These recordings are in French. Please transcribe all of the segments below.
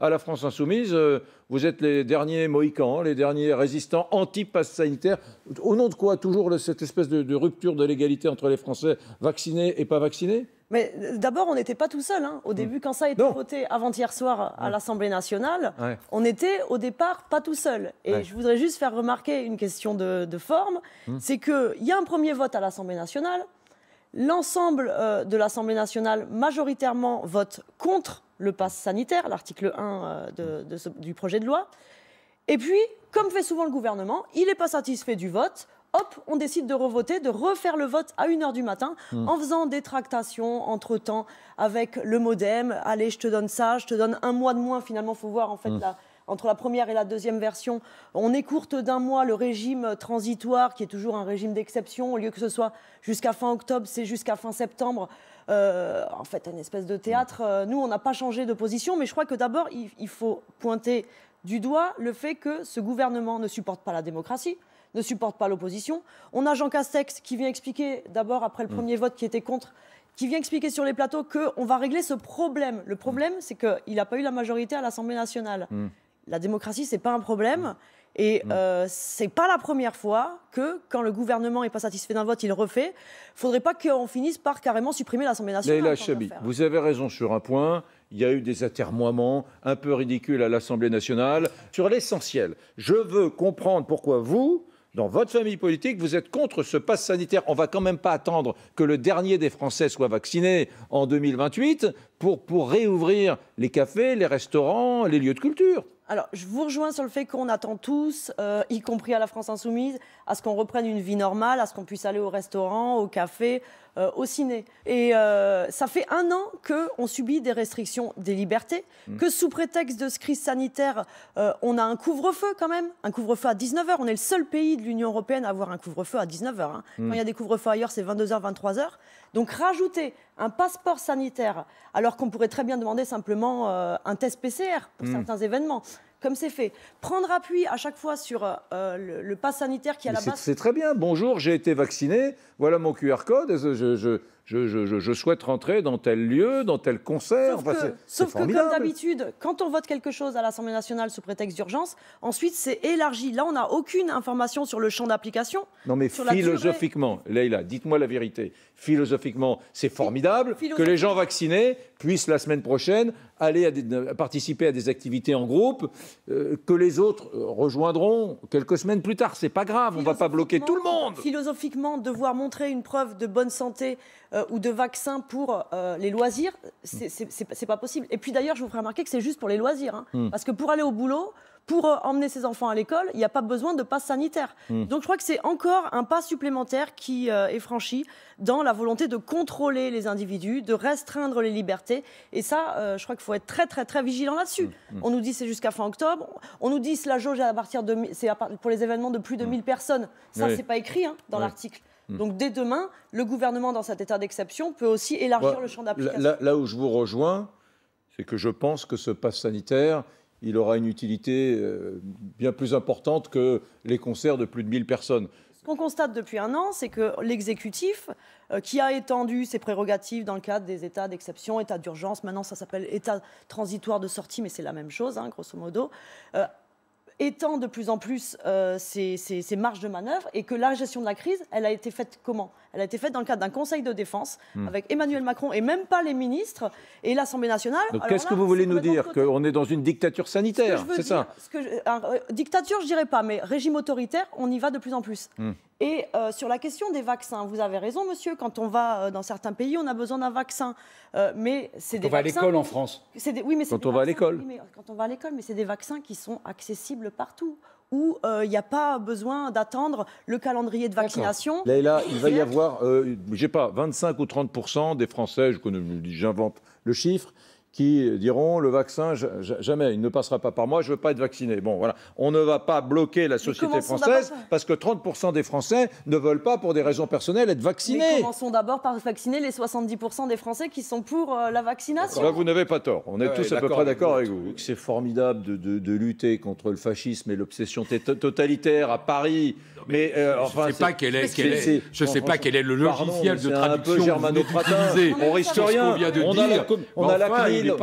à la France insoumise, euh, vous êtes les derniers Mohicans, les derniers résistants anti passe sanitaire. Au nom de quoi toujours cette espèce de, rupture de l'égalité entre les Français vaccinés et pas vaccinés mais d'abord, on n'était pas tout seul. Hein. Au hmm. début, quand ça a été voté avant-hier soir à l'Assemblée nationale, on était au départ pas tout seul. Et je voudrais juste faire remarquer une question de, forme. Hmm. C'est qu'il y a un premier vote à l'Assemblée nationale. L'ensemble euh, de l'Assemblée nationale majoritairement vote contre le pass sanitaire, l'article 1 euh, du projet de loi. Et puis, comme fait souvent le gouvernement, il n'est pas satisfait du vote. Hop, on décide de revoter, de refaire le vote à 1h du matin hmm. en faisant des tractations entre-temps avec le modem. Allez, je te donne ça, je te donne un mois de moins. Finalement, faut voir en fait hmm. la, entre la première et la deuxième version, on écourte d'un mois le régime transitoire, qui est toujours un régime d'exception. Au lieu que ce soit jusqu'à fin octobre, c'est jusqu'à fin septembre. Euh, en fait, une espèce de théâtre. Euh, nous, on n'a pas changé de position, mais je crois que d'abord, il, faut pointer du doigt le fait que ce gouvernement ne supporte pas la démocratie ne supporte pas l'opposition. On a Jean Castex qui vient expliquer, d'abord après le mm. premier vote qui était contre, qui vient expliquer sur les plateaux qu'on va régler ce problème. Le problème, c'est qu'il n'a pas eu la majorité à l'Assemblée nationale. Mm la démocratie, c'est pas un problème. Mm. Et mm. euh, c'est pas la première fois que, quand le gouvernement n'est pas satisfait d'un vote, il refait. Il Faudrait pas qu'on finisse par carrément supprimer l'Assemblée nationale. la Chabi, vous avez raison sur un point. Il y a eu des atermoiements un peu ridicules à l'Assemblée nationale. Sur l'essentiel, je veux comprendre pourquoi vous, dans votre famille politique, vous êtes contre ce pass sanitaire. On va quand même pas attendre que le dernier des Français soit vacciné en 2028 pour, pour réouvrir les cafés, les restaurants, les lieux de culture. Alors, je vous rejoins sur le fait qu'on attend tous, euh, y compris à la France insoumise, à ce qu'on reprenne une vie normale, à ce qu'on puisse aller au restaurant, au café, euh, au ciné. Et euh, ça fait un an qu'on subit des restrictions des libertés, mm. que sous prétexte de ce crise sanitaire, euh, on a un couvre-feu quand même, un couvre-feu à 19h. On est le seul pays de l'Union européenne à avoir un couvre-feu à 19h. Hein. Mm. Quand il y a des couvre-feux ailleurs, c'est 22h, 23h. Donc rajouter un passeport sanitaire, alors qu'on pourrait très bien demander simplement un test PCR pour mm. certains événements comme c'est fait. Prendre appui à chaque fois sur euh, euh, le, le, pass sanitaire qui est à la base. C'est très bien. Bonjour, j'ai été vacciné. Voilà mon QR code. Je, je, souhaite rentrer dans tel lieu, dans tel concert. Sauf, que, comme d'habitude, quand on vote quelque chose à l'Assemblée nationale sous prétexte d'urgence, ensuite c'est élargi. Là, on n'a aucune information sur le champ d'application. Non, mais philosophiquement, Leïla, dites-moi la vérité. Philosophiquement, c'est formidable que les gens vaccinés puissent la semaine prochaine aller à participer à des activités en groupe euh, que les autres euh, rejoindront quelques semaines plus tard. C'est pas grave, on va pas bloquer tout le monde. Philosophiquement, devoir montrer une preuve de bonne santé euh, ou de vaccin pour les loisirs, c'est pas possible. Et puis d'ailleurs, je vous ferai remarquer que c'est juste pour les loisirs, hein. hmm. parce que pour aller au boulot, pour euh, emmener ses enfants à l'école, il n'y a pas besoin de passe sanitaire. Hmm. Donc je crois que c'est encore un pas supplémentaire qui euh, est franchi dans la volonté de contrôler les individus, de restreindre les libertés. Et ça, euh, je crois qu'il faut être très très très vigilant là-dessus. Hmm, hmm. On nous dit c'est jusqu'à fin octobre. On nous dit la jauge à partir de c'est pour les événements de plus de 1000 personnes. Ça ce n'est pas écrit hein, dans l'article. Donc dès demain, le gouvernement dans cet état d'exception peut aussi élargir le champ d'application. Là, là où je vous rejoins, c'est que je pense que ce passe sanitaire, il aura une utilité euh, bien plus importante que les concerts de plus de 1000 personnes. Ce qu'on constate depuis un an, c'est que l'exécutif, euh, qui a étendu ses prérogatives dans le cadre des états d'exception, état d'urgence, maintenant ça s'appelle état transitoire de sortie, mais c'est la même chose, hein, grosso modo, euh, étend de plus en plus ses, ses marges de manœuvre et que la gestion de la crise, elle a été faite comment elle a été faite dans le cadre d'un conseil de défense hmm. avec Emmanuel Macron et même pas les ministres et l'Assemblée nationale. Donc qu'est-ce que vous voulez nous dire Qu'on est dans une dictature sanitaire, c'est ça ce je, euh, Dictature, je dirais pas, mais régime autoritaire, on y va de plus en plus. Hmm. Et euh, sur la question des vaccins, vous avez raison, monsieur. Quand on va euh, dans certains pays, on a besoin d'un vaccin. mais c'est des on va à l'école en France. oui, mais quand on va à l'école. Oui, quand on va à l'école, mais c'est des vaccins qui sont accessibles partout où euh, il n'y a pas besoin d'attendre le calendrier de vaccination. Là, il va y avoir, euh, sais pas, 25 ou 30 des Français, j'invente le chiffre, qui diront le vaccin, jamais, il ne passera pas par moi, je ne veux pas être vacciné. Bon, voilà. On ne va pas bloquer la société française parce que 30% des Français ne veulent pas, pour des raisons personnelles, être vaccinés. Mais commençons d'abord par vacciner les 70% des Français qui sont pour euh, la vaccination. vous n'avez pas tort. On est tous à peu près d'accord avec vous. C'est formidable de, de, de, lutter contre le fascisme et l'obsession totalitaire à Paris. mais, euh, enfin, je ne sais pas quel est, sais pas quel est le logiciel de traduction. Un peu germano On risque rien. On, a la, on a la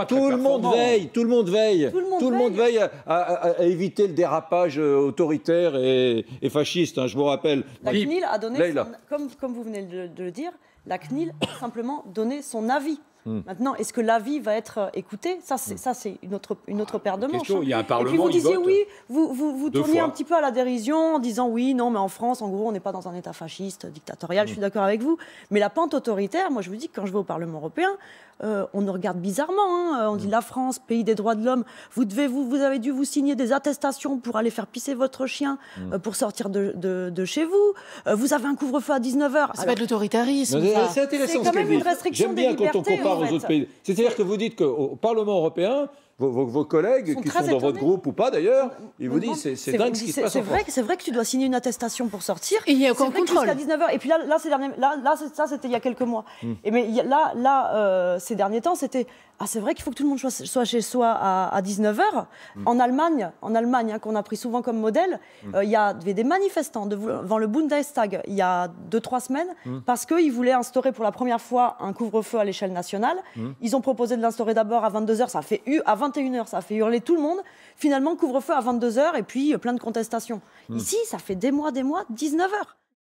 tout le monde veille, tout le monde veille, tout le monde, veille, à, éviter le dérapage euh, autoritaire et, fasciste. Hein, je vous rappelle. La CNIL a donné, comme, comme vous venez de le dire, la CNIL a simplement donné son avis. Hmm. Maintenant, est-ce que l'avis va être euh, écouté hmm. Ça, c'est une autre, une autre paire de manches. Hein. Il y a un Parlement, Et puis vous disiez oui, vous, vous, vous tourniez un petit peu à la dérision en disant oui, non, mais en France, en gros, on n'est pas dans un État fasciste, dictatorial, je suis hmm. d'accord avec vous. Mais la pente autoritaire, moi je vous dis que quand je vais au Parlement européen, euh, on nous regarde bizarrement. Hein. Euh, on dit la France, pays des droits de l'homme, vous, devez, vous, vous avez dû vous signer des attestations pour aller faire pisser votre chien, pour sortir de, de, chez vous. vous avez un couvre-feu à 19h. C'est pas de l'autoritarisme. C'est quand même une restriction des libertés. C'est-à-dire que vous dites qu'au Parlement européen, vos, collègues qui sont dans votre groupe ou pas d'ailleurs, ils vous disent c'est dingue ce qui se passe. C'est vrai, que tu dois signer une attestation pour sortir. il y a aucun contrôle. 19h. Et puis là, ces derniers, là, là ça c'était il y a quelques mois. Hmm. Et mais là, là euh, ces derniers temps, c'était ah, c'est vrai qu'il faut que tout le monde soit chez soi à, 19h. Mm. En Allemagne, en Allemagne hein, qu'on a pris souvent comme modèle, mm. euh, il y avait des manifestants devant le Bundestag il y a 2-3 semaines mm. parce qu'ils voulaient instaurer pour la première fois un couvre-feu à l'échelle nationale. Ils ont proposé de l'instaurer d'abord à 22h, ça fait eu à 21h, ça fait hurler tout le monde. Finalement, couvre-feu à 22h et puis euh, plein de contestations. Ici, ça fait des mois, des mois, 19h.